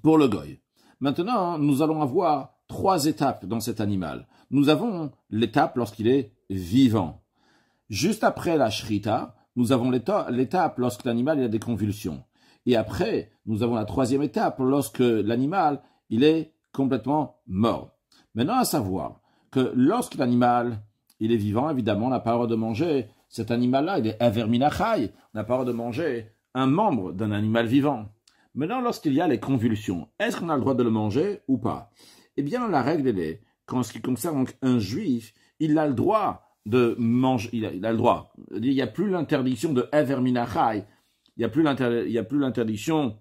pour le goy. Maintenant, nous allons avoir trois étapes dans cet animal nous avons l'étape lorsqu'il est vivant. Juste après la shrita, nous avons l'étape lorsque l'animal a des convulsions. Et après, nous avons la troisième étape lorsque l'animal il est complètement mort. Maintenant, à savoir que lorsque l'animal il est vivant, évidemment, on n'a pas le de manger cet animal-là, il est averminachai, on n'a pas le droit de manger un membre d'un animal vivant. Maintenant, lorsqu'il y a les convulsions, est-ce qu'on a le droit de le manger ou pas Eh bien, la règle, est qu'en ce qui concerne un juif, il a le droit de manger, il a, le droit. Il n'y a plus l'interdiction de Everminachai. Minachai, il n'y a plus l'interdiction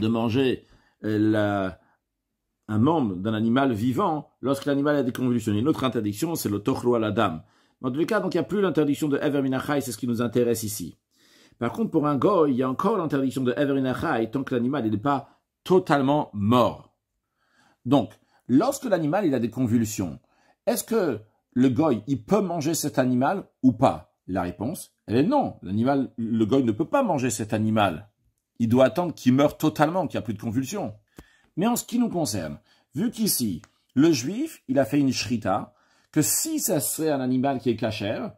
de manger euh, un membre d'un animal vivant lorsque l'animal a déconvulsionné. Une autre interdiction, c'est le Tochlo à la dame. Dans tous les cas, il n'y a plus l'interdiction de Everminachai, Minachai, c'est ce qui nous intéresse ici. Par contre, pour un goy, il y a encore l'interdiction de Ever Minachai tant que l'animal n'est pas totalement mort. Donc, Lorsque l'animal il a des convulsions, est-ce que le goy peut manger cet animal ou pas La réponse est non. le goy ne peut pas manger cet animal. Il doit attendre qu'il meure totalement, qu'il n'y a plus de convulsions. Mais en ce qui nous concerne, vu qu'ici le juif il a fait une shrita, que si ça serait un animal qui est cachère,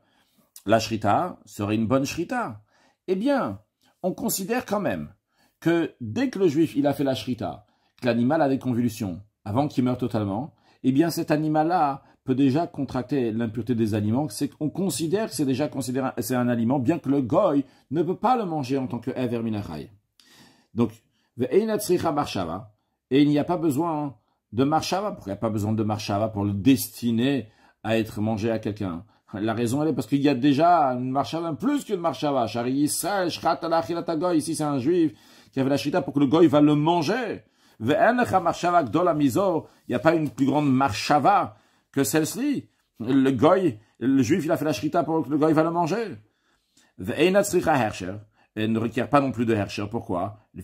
la shrita serait une bonne shrita. Eh bien, on considère quand même que dès que le juif il a fait la shrita, que l'animal a des convulsions, avant qu'il meure totalement, eh bien cet animal-là peut déjà contracter l'impureté des aliments. On considère que c'est déjà considéré, c'est un aliment, bien que le goy ne peut pas le manger en tant que Everminachai. Donc, et il n'y a pas besoin de marshava, pourquoi il n'y a pas besoin de marshava pour le destiner à être mangé à quelqu'un la raison, elle est parce qu'il y a déjà une marshava, plus qu'une marshava. Ici, c'est un juif qui avait la chita pour que le goy va le manger. Il n'y a pas une plus grande marchava que celle-ci. Le goy, le juif, il a fait la shrita pour que le goy va le manger. Elle ne requiert pas non plus de hercher. Pourquoi Le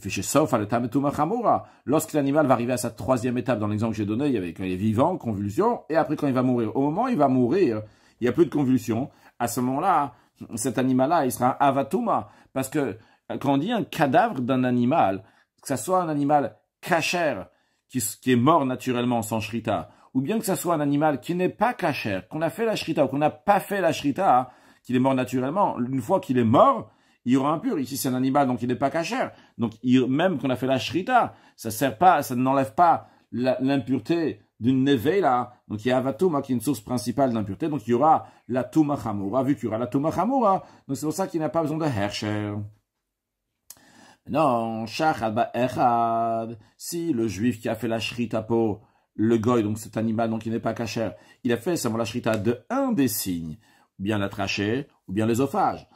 Lorsque l'animal va arriver à sa troisième étape, dans l'exemple que j'ai donné, il y avait quand il est vivant, convulsion, et après quand il va mourir. Au moment où il va mourir, il n'y a plus de convulsion. À ce moment-là, cet animal-là, il sera un avatuma. Parce que euh, quand on dit un cadavre d'un animal, que ce soit un animal kacher, qui, est mort naturellement sans shrita, ou bien que ce soit un animal qui n'est pas kacher, qu'on a fait la shrita ou qu'on n'a pas fait la shrita, qu'il est mort naturellement, une fois qu'il est mort, il y aura impur. Ici, c'est un animal, donc il n'est pas kacher. Donc, même qu'on a fait la shrita, ça sert pas, ça n'enlève pas l'impureté d'une nevela. Donc, il y a avatuma hein, qui est une source principale d'impureté. Donc, il y aura la tuma vu qu'il y aura la tuma donc c'est pour ça qu'il n'a pas besoin de hercher. Non, si le juif qui a fait la shrita pour le goy, donc cet animal donc il n'est pas cachère, il a fait seulement la shrita de un des signes, ou bien la trachée, ou bien l'ésophage,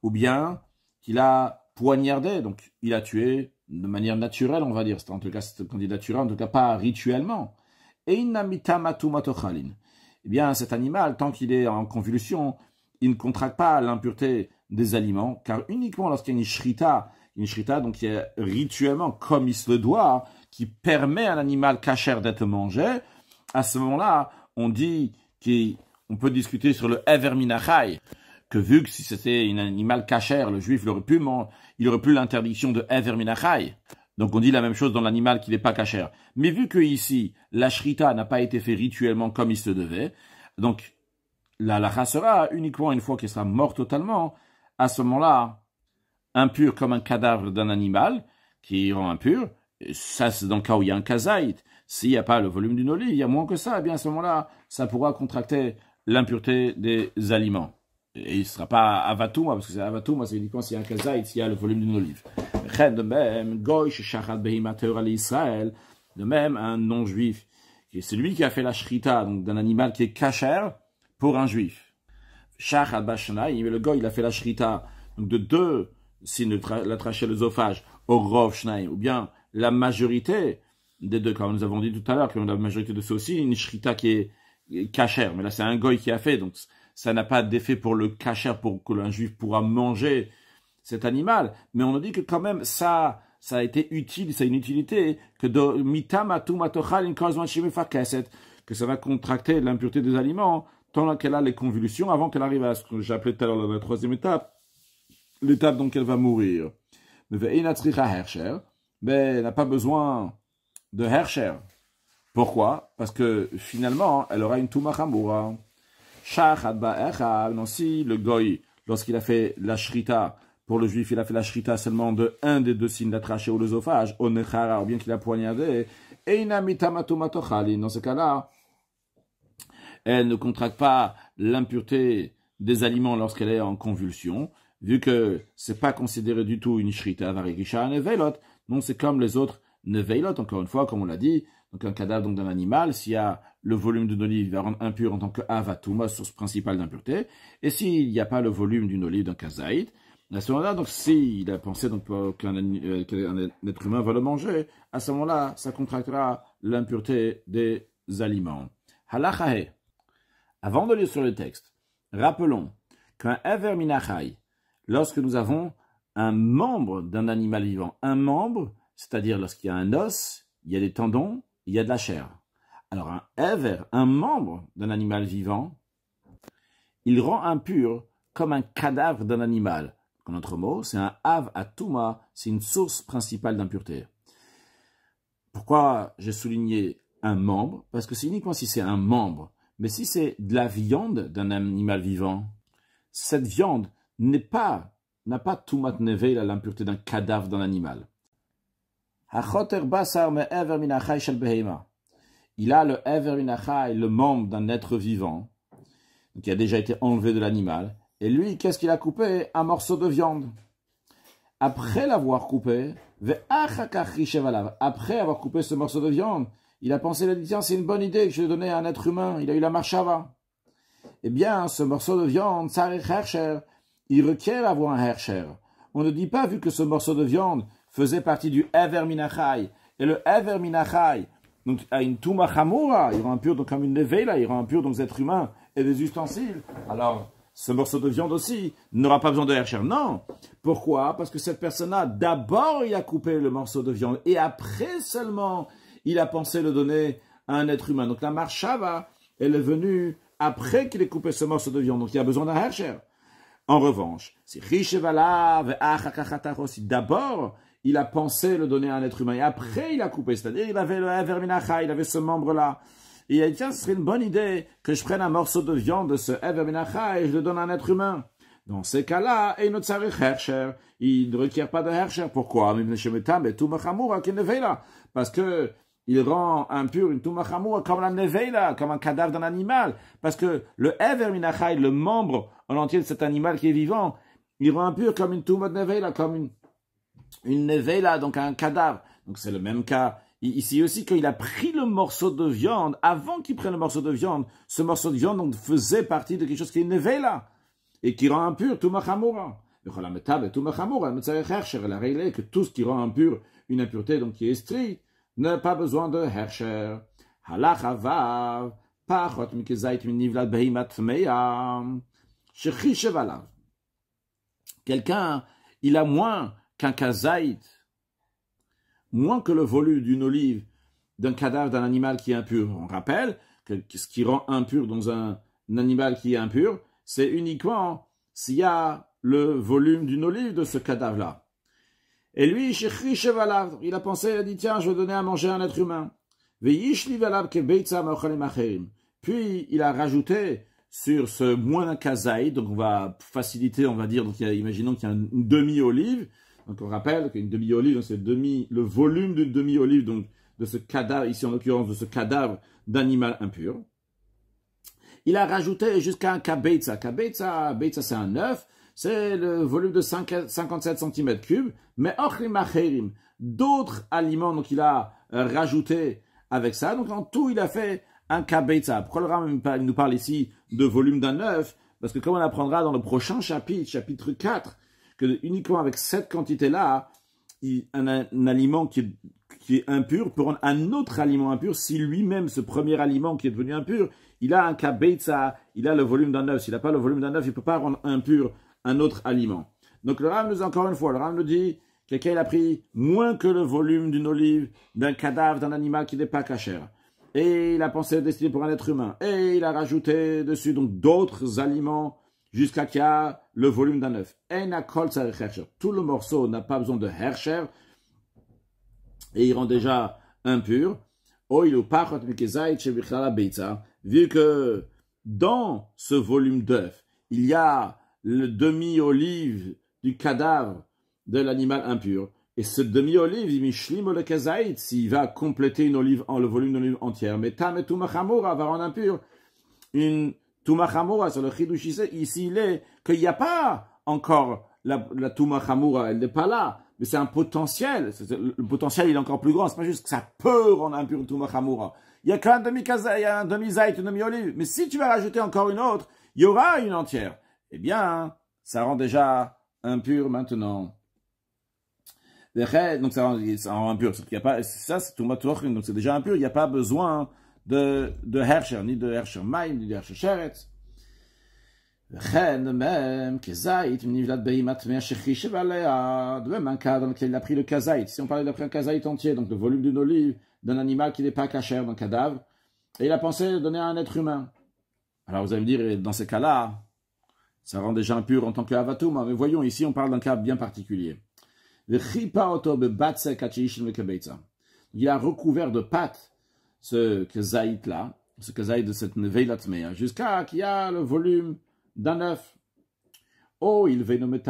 ou bien qu'il a poignardé, donc il a tué de manière naturelle, on va dire, c'est en tout cas cette candidature, en tout cas pas rituellement. Et eh bien, cet animal, tant qu'il est en convulsion, il ne contracte pas l'impureté des aliments, car uniquement lorsqu'il y a une shrita, une shrita donc qui est rituellement comme il se le doit, qui permet à l'animal cachère d'être mangé, à ce moment-là, on dit qu'on peut discuter sur le Everminachai, que vu que si c'était un animal cachère, le juif l'aurait pu, il aurait pu l'interdiction de Everminachai. Donc on dit la même chose dans l'animal qui n'est pas cachère. Mais vu que ici, la shrita n'a pas été fait rituellement comme il se devait, donc la lacha sera uniquement une fois qu'il sera mort totalement, à ce moment-là, impur comme un cadavre d'un animal, qui rend impur, ça c'est dans le cas où il y a un kazaït. S'il n'y a pas le volume d'une olive, il y a moins que ça, et eh bien à ce moment-là, ça pourra contracter l'impureté des aliments. Et il ne sera pas avatouma, parce que c'est avatouma, c'est uniquement s'il y a un kazaït, s'il y a le volume d'une olive. De même, de même, un non-juif, c'est lui qui a fait la shrita, donc d'un animal qui est kasher pour un juif le goy, il a fait la shrita, donc de deux signes de la trachée, l'œsophage, au Rov ou bien la majorité des deux, comme nous avons dit tout à l'heure, que la majorité de ceux aussi, une shrita qui est cachère, mais là c'est un goy qui a fait, donc ça n'a pas d'effet pour le cachère, pour que l'un juif pourra manger cet animal, mais on a dit que quand même ça, ça a été utile, ça a une utilité, que de que ça va contracter l'impureté des aliments, pendant qu'elle a les convulsions, avant qu'elle arrive à ce que j'appelais tout à l'heure la troisième étape, l'étape dont elle va mourir. Mais ben, elle n'a pas besoin de Hersher. Pourquoi Parce que finalement, elle aura une Touma Echal, Non, si le goy, lorsqu'il a fait la shrita, pour le juif, il a fait la shrita seulement de un des deux signes, la trachée ou l'œsophage, ou bien qu'il a poignardé, et dans ce cas-là, elle ne contracte pas l'impureté des aliments lorsqu'elle est en convulsion, vu que c'est pas considéré du tout une shrita varigisha neveilot. Non, c'est comme les autres nevelot, encore une fois, comme on l'a dit. Donc, un cadavre d'un animal, s'il y a le volume d'une olive, il va rendre impur en tant que avatuma, source principale d'impureté. Et s'il n'y a pas le volume d'une olive d'un kazaït, à ce moment-là, donc, s'il a pensé donc, qu'un, euh, être humain va le manger, à ce moment-là, ça contractera l'impureté des aliments. Halachahe. Avant de lire sur le texte, rappelons qu'un Ever Minachai, lorsque nous avons un membre d'un animal vivant, un membre, c'est-à-dire lorsqu'il y a un os, il y a des tendons, il y a de la chair. Alors un Ever, un membre d'un animal vivant, il rend impur comme un cadavre d'un animal. En notre mot, c'est un Av Atuma, c'est une source principale d'impureté. Pourquoi j'ai souligné un membre Parce que c'est uniquement si c'est un membre mais si c'est de la viande d'un animal vivant, cette viande n'est pas, n'a pas tout matnevé à l'impureté d'un cadavre d'un animal. Il a le ever le membre d'un être vivant, qui a déjà été enlevé de l'animal. Et lui, qu'est-ce qu'il a coupé Un morceau de viande. Après l'avoir coupé, après avoir coupé ce morceau de viande, il a pensé, il a tiens, c'est une bonne idée que je vais donner à un être humain. Il a eu la marchava. Eh bien, ce morceau de viande, ça Hercher, il requiert avoir un Hercher. On ne dit pas, vu que ce morceau de viande faisait partie du Ever et le Ever donc a une Touma il rend impur donc comme une Nevela, il rend impur donc des êtres humains et des ustensiles. Alors, ce morceau de viande aussi n'aura pas besoin de Hercher. Non. Pourquoi Parce que cette personne-là, d'abord, il a coupé le morceau de viande et après seulement, il a pensé le donner à un être humain. Donc la marchava, elle est venue après qu'il ait coupé ce morceau de viande. Donc il a besoin d'un hercher. En revanche, c'est d'abord, il a pensé le donner à un être humain et après il a coupé. C'est-à-dire, il avait le il avait ce membre-là. il a dit, tiens, ce serait une bonne idée que je prenne un morceau de viande de ce Everminacha et je le donne à un être humain. Dans ces cas-là, et notre Hercher, il ne requiert pas de Hercher. Pourquoi Parce que il rend impur une tumachamoua, comme la neveila, comme un cadavre d'un animal. Parce que le hever minachai, le membre en entier de cet animal qui est vivant, il rend impur comme une de neveila, comme une, une neveila, donc un cadavre. Donc c'est le même cas ici aussi qu'il a pris le morceau de viande, avant qu'il prenne le morceau de viande, ce morceau de viande donc, faisait partie de quelque chose qui est neveila et qui rend impur tout machamoura. La tout la que tout ce qui rend impur une impureté donc qui est stricte, pas besoin de Hercher. Quelqu'un, il a moins qu'un kazait, moins que le volume d'une olive, d'un cadavre d'un animal qui est impur. On rappelle que ce qui rend impur dans un, un animal qui est impur, c'est uniquement s'il y a le volume d'une olive de ce cadavre-là. Et lui, il a pensé, il a dit, tiens, je vais donner à manger à un être humain. Puis, il a rajouté sur ce moins d'un kazaï, donc on va faciliter, on va dire, donc imaginons qu'il y a une demi-olive, donc on rappelle qu'une demi-olive, c'est demi, le volume d'une demi-olive, donc de ce cadavre, ici en l'occurrence de ce cadavre d'animal impur. Il a rajouté jusqu'à un kabeitsa, kabeitsa c'est un œuf c'est le volume de 57 cm3, mais d'autres aliments donc il a euh, rajouté avec ça. Donc en tout, il a fait un kabetza. Pourquoi le nous parle ici de volume d'un œuf Parce que comme on apprendra dans le prochain chapitre, chapitre 4, que uniquement avec cette quantité-là, un, aliment qui est, impur peut rendre un autre aliment impur si lui-même, ce premier aliment qui est devenu impur, il a un kabetza, il a le volume d'un œuf. S'il n'a pas le volume d'un œuf, il ne peut pas rendre impur un autre aliment. Donc le Ram nous encore une fois, le Ram nous dit, quelqu'un il a pris moins que le volume d'une olive, d'un cadavre, d'un animal qui n'est pas cachère. Et il a pensé destiné pour un être humain. Et il a rajouté dessus donc d'autres aliments jusqu'à qu'il y a le volume d'un œuf. Tout le morceau n'a pas besoin de hercher et il rend déjà impur. Vu que dans ce volume d'œuf, il y a le demi-olive du cadavre de l'animal impur. Et ce demi-olive, il s'il va compléter une olive en le volume d'une olive entière. Mais Tam et Tumachamura va rendre impur une Tumachamura sur le Chidushise. Ici, il est qu'il n'y a pas encore la, la Tumachamura, elle n'est pas là. Mais c'est un potentiel. Le potentiel, il est encore plus grand. C'est pas juste que ça peut rendre impur une Tumachamura. Il y a qu'un demi-zait, une demi-olive. Mais si tu vas rajouter encore une autre, il y aura une entière eh bien, ça rend déjà impur maintenant. Donc ça rend, ça rend impur. Y a pas, ça, c'est donc c'est déjà impur. Il n'y a pas besoin de, de ni de Hercher maïm ni de Hercher Sheretz. De même un cas dans lequel il a pris le kazaït. Si on parlait d'un un kazaït entier, donc le volume d'une olive, d'un animal qui n'est pas cachère, d'un cadavre, et il a pensé donner à un être humain. Alors vous allez me dire, dans ces cas-là, ça rend déjà impur en tant que Mais voyons, ici, on parle d'un cas bien particulier. Il a recouvert de pâte ce kezaït-là, ce kezaït de cette neveilatmea, hein, jusqu'à qu'il y a le volume d'un œuf. Oh, il même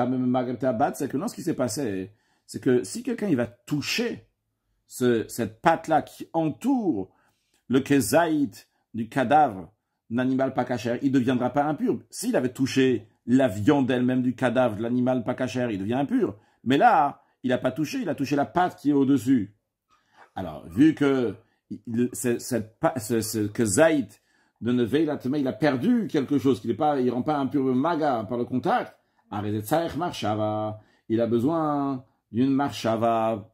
c'est que non, ce qui s'est passé, c'est que si quelqu'un il va toucher cette pâte-là qui entoure le kezaït du cadavre l'animal pas cachère, il ne deviendra pas impur. S'il avait touché la viande elle-même du cadavre de l'animal pas cachère, il devient impur. Mais là, il n'a pas touché, il a touché la pâte qui est au-dessus. Alors, vu que, cette, que Zaïd de Neveilat, il a perdu quelque chose, qu'il ne pas, il rend pas impur maga par le contact, il a besoin d'une marshava.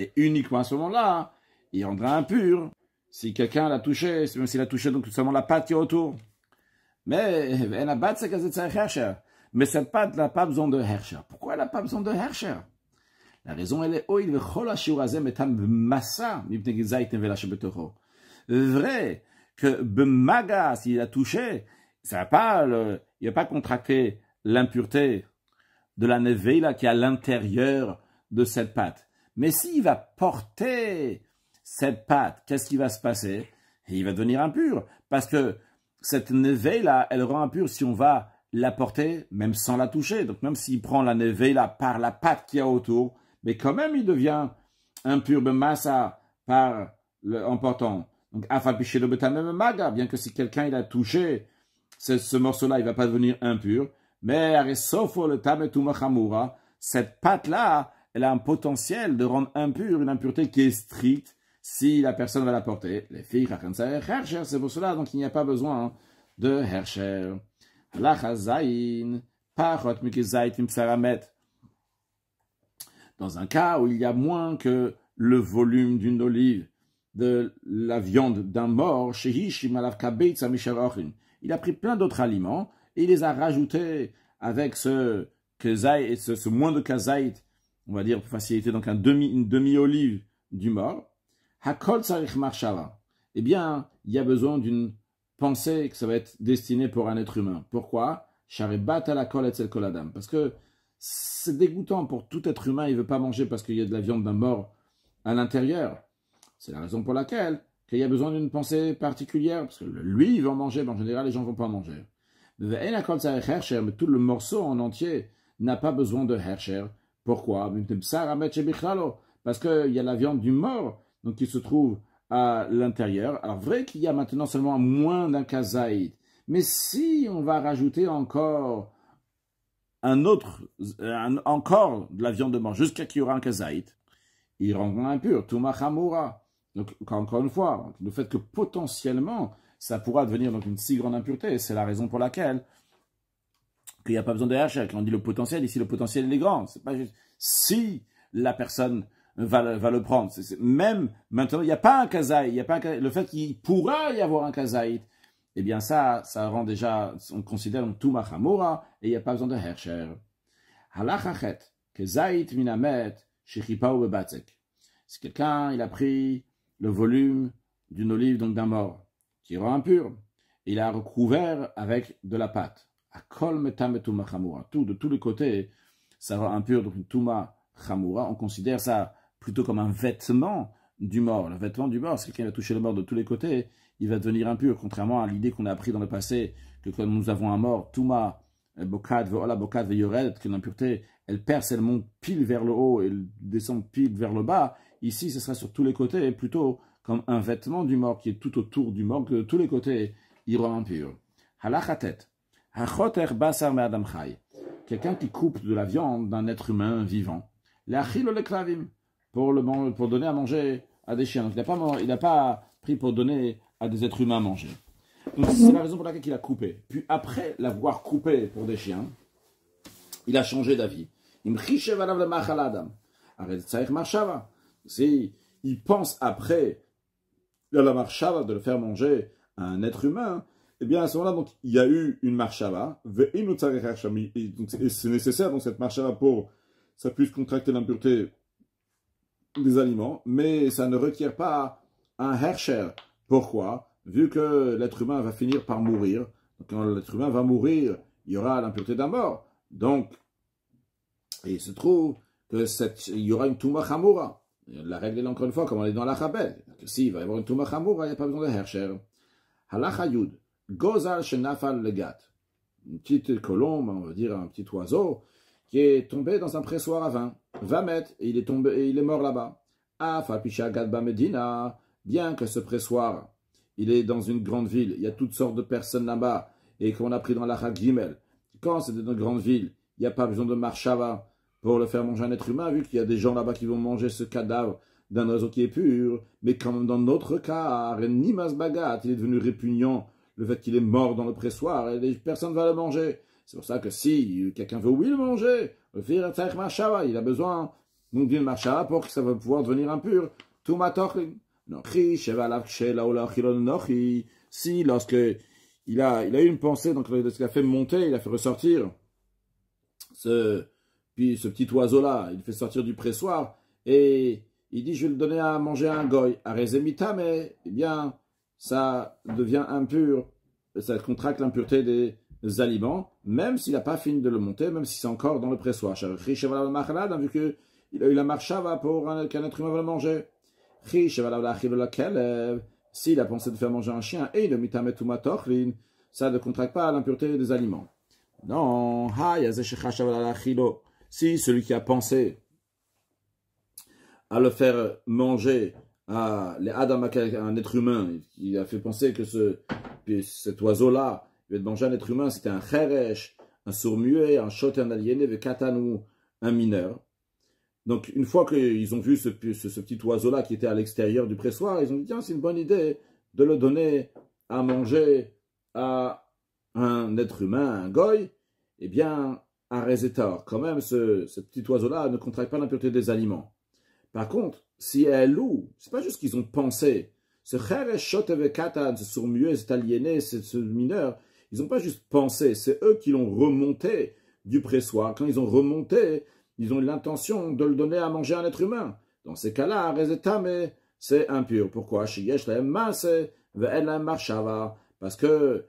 Et uniquement à ce moment-là, il rendra impur si quelqu'un l'a touché, même s'il a touché donc simplement la pâte qui est autour. Mais Mais cette pâte n'a pas besoin de hercher. Pourquoi elle n'a pas besoin de hercher La raison, elle est Vrai que Bemaga, s'il a touché, ça pas il n'a pas contracté l'impureté de la nevela qui est à l'intérieur de cette pâte. Mais s'il va porter cette pâte, qu'est-ce qui va se passer Il va devenir impur, parce que cette nevée-là, elle rend impure si on va la porter, même sans la toucher. Donc même s'il prend la nevée-là par la pâte qu'il y a autour, mais quand même il devient impur de massa par le, en portant. Donc le maga, bien que si quelqu'un il a touché ce, ce morceau-là, il va pas devenir impur. Mais le cette pâte-là, elle a un potentiel de rendre impure une impureté qui est stricte si la personne va la porter, les filles, c'est pour cela, donc il n'y a pas besoin de Hercher. Dans un cas où il y a moins que le volume d'une olive de la viande d'un mort, il a pris plein d'autres aliments et il les a rajoutés avec ce, ce, ce moins de kazaït, on va dire pour faciliter, donc un demi, une demi-olive du mort. Eh bien, il y a besoin d'une pensée que ça va être destiné pour un être humain. Pourquoi Parce que c'est dégoûtant pour tout être humain, il ne veut pas manger parce qu'il y a de la viande d'un mort à l'intérieur. C'est la raison pour laquelle qu'il y a besoin d'une pensée particulière, parce que lui, il va en manger, mais en général, les gens ne vont pas en manger. Mais tout le morceau en entier n'a pas besoin de Hercher. Pourquoi Parce qu'il y a la viande du mort donc qui se trouve à l'intérieur. Alors, vrai qu'il y a maintenant seulement moins d'un kazaïd, mais si on va rajouter encore un autre, euh, encore de la viande de mort, jusqu'à qu'il y aura un kazaïd, il rend impur, Tumachamoura. Donc, encore une fois, le fait que potentiellement, ça pourra devenir donc une si grande impureté, c'est la raison pour laquelle qu'il n'y a pas besoin de Quand On dit le potentiel, ici le potentiel est grand. C'est pas juste si la personne va le, prendre. même maintenant, il n'y a pas un kazaï, il a pas le fait qu'il pourra y avoir un kazaït, eh bien ça, ça rend déjà, on considère un tumachamora et il n'y a pas besoin de hercher. Halachachet, kazaït minamet, bebatzek. Si quelqu'un, il a pris le volume d'une olive, donc d'un mort, qui rend impur, et il a recouvert avec de la pâte. Akol metam tout de tous les côtés, ça rend impur, donc une tuma on considère ça plutôt comme un vêtement du mort. Le vêtement du mort, c'est quelqu'un va toucher le mort de tous les côtés, il va devenir impur, contrairement à l'idée qu'on a appris dans le passé, que quand nous avons un mort, Touma, Bokad, Bokad, que l'impureté, elle perce, elle monte pile vers le haut et descend pile vers le bas. Ici, ce sera sur tous les côtés, plutôt comme un vêtement du mort qui est tout autour du mort, de tous les côtés, il rend impur. basar Quelqu'un qui coupe de la viande d'un être humain vivant. L'achil le klavim pour, le, pour donner à manger à des chiens. il n'a pas, il pas pris pour donner à des êtres humains à manger. c'est la raison pour laquelle il a coupé. Puis après l'avoir coupé pour des chiens, il a changé d'avis. il pense après la marchava de le faire manger à un être humain, et eh bien à ce moment-là, donc il y a eu une marchava, et c'est nécessaire donc cette marchava pour ça puisse contracter l'impureté des aliments, mais ça ne requiert pas un hercher. Pourquoi Vu que l'être humain va finir par mourir, quand l'être humain va mourir, il y aura l'impureté d'un mort. Donc, il se trouve que cette, il y aura une Touma Hamoura. La règle est encore une fois, comme on est dans la Rabel. S'il va y avoir une Touma Hamoura, il n'y a pas besoin de hersher. Halachayud, Gozal Shenafal Legat. Une petite colombe, on va dire un petit oiseau, qui est tombé dans un pressoir à vin. mètres, et il est tombé, et il est mort là-bas. Ah, Gadba Medina, bien que ce pressoir, il est dans une grande ville, il y a toutes sortes de personnes là-bas, et qu'on a pris dans la Gimel. Quand c'est dans une grande ville, il n'y a pas besoin de marchava pour le faire manger un être humain, vu qu'il y a des gens là-bas qui vont manger ce cadavre d'un oiseau qui est pur, mais quand même dans notre cas, Nimas Bagat, il est devenu répugnant, le fait qu'il est mort dans le pressoir, et personne ne va le manger. C'est pour ça que si quelqu'un veut, oui, le manger, il a besoin d'une macha pour que ça va pouvoir devenir impur. Si, lorsque il a, il a eu une pensée, donc lorsqu'il a fait monter, il a fait ressortir ce, puis ce petit oiseau-là, il fait sortir du pressoir et il dit Je vais le donner à manger à un goy, à Rezemita, mais eh bien, ça devient impur, ça contracte l'impureté des aliments, même s'il n'a pas fini de le monter, même s'il c'est encore dans le pressoir. Vu qu'il a eu la marchava pour qu'un être humain va le manger. S'il a pensé de faire manger un chien, et il ça ne contracte pas l'impureté des aliments. Non, si celui qui a pensé à le faire manger à un être humain, il a fait penser que ce, cet oiseau-là veut manger un être humain, c'était un cheresh, un sourd-muet, un shot, un aliéné, un katanou, un mineur. Donc, une fois qu'ils ont vu ce, petit oiseau-là qui était à l'extérieur du pressoir, ils ont dit tiens, c'est une bonne idée de le donner à manger à un être humain, un goy. et eh bien, à toi quand même, ce, petit oiseau-là ne contracte pas l'impureté des aliments. Par contre, si elle ce c'est pas juste qu'ils ont pensé. Ce cheresh, shot, katan, ce sourd-muet, cet aliéné, ce mineur, ils n'ont pas juste pensé, c'est eux qui l'ont remonté du pressoir. Quand ils ont remonté, ils ont l'intention de le donner à manger à un être humain. Dans ces cas-là, Rezetame, c'est impur. Pourquoi Parce que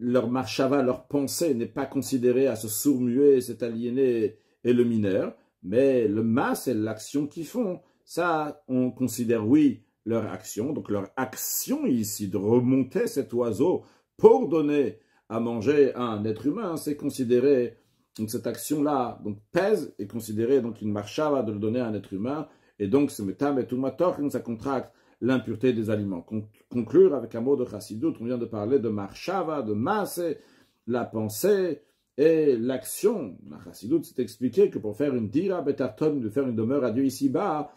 leur marchava, leur pensée n'est pas considérée à se sourmuer, aliéné et le mineur, mais le masse c'est l'action qu'ils font. Ça, on considère, oui, leur action. Donc leur action ici de remonter cet oiseau pour donner à manger à un être humain, hein, c'est considéré, donc cette action-là donc pèse et considérée donc une marchava de le donner à un être humain, et donc ce metam et tout ça contracte l'impureté des aliments. Conclure avec un mot de chassidut, on vient de parler de marchava, de masse, la pensée et l'action. La chassidut s'est expliqué que pour faire une dira betarton, de faire une demeure à Dieu ici-bas,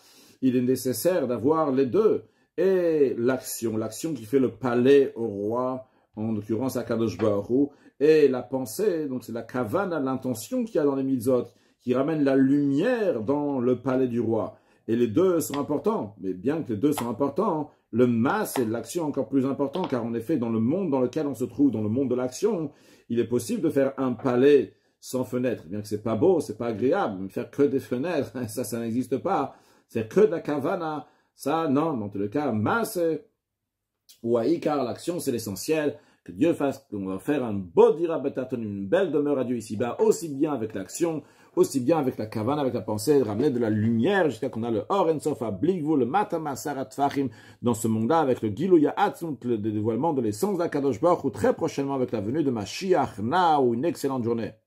il est nécessaire d'avoir les deux. Et l'action, l'action qui fait le palais au roi, en l'occurrence Kadosh Baruch et la pensée, donc c'est la kavana, l'intention qu'il y a dans les mille autres, qui ramène la lumière dans le palais du roi. Et les deux sont importants, mais bien que les deux sont importants, le mas et l'action encore plus important, car en effet, dans le monde dans lequel on se trouve, dans le monde de l'action, il est possible de faire un palais sans fenêtre, bien que ce c'est pas beau, n'est pas agréable, mais faire que des fenêtres, ça, ça n'existe pas, c'est que de la kavana, ça, non, dans tous les cas, mas, ou car l'action, c'est l'essentiel. Que Dieu fasse, qu'on va faire un beau dirabataton, une belle demeure à Dieu ici-bas, aussi bien avec l'action, aussi bien avec la cavane, avec la pensée, de ramener de la lumière jusqu'à qu'on a le Orensof à le Matama Sarat Fahim, dans ce monde-là, avec le Gilouya le dévoilement de l'essence d'Akadosh Baruch, ou très prochainement avec la venue de Mashiach Na, ou une excellente journée.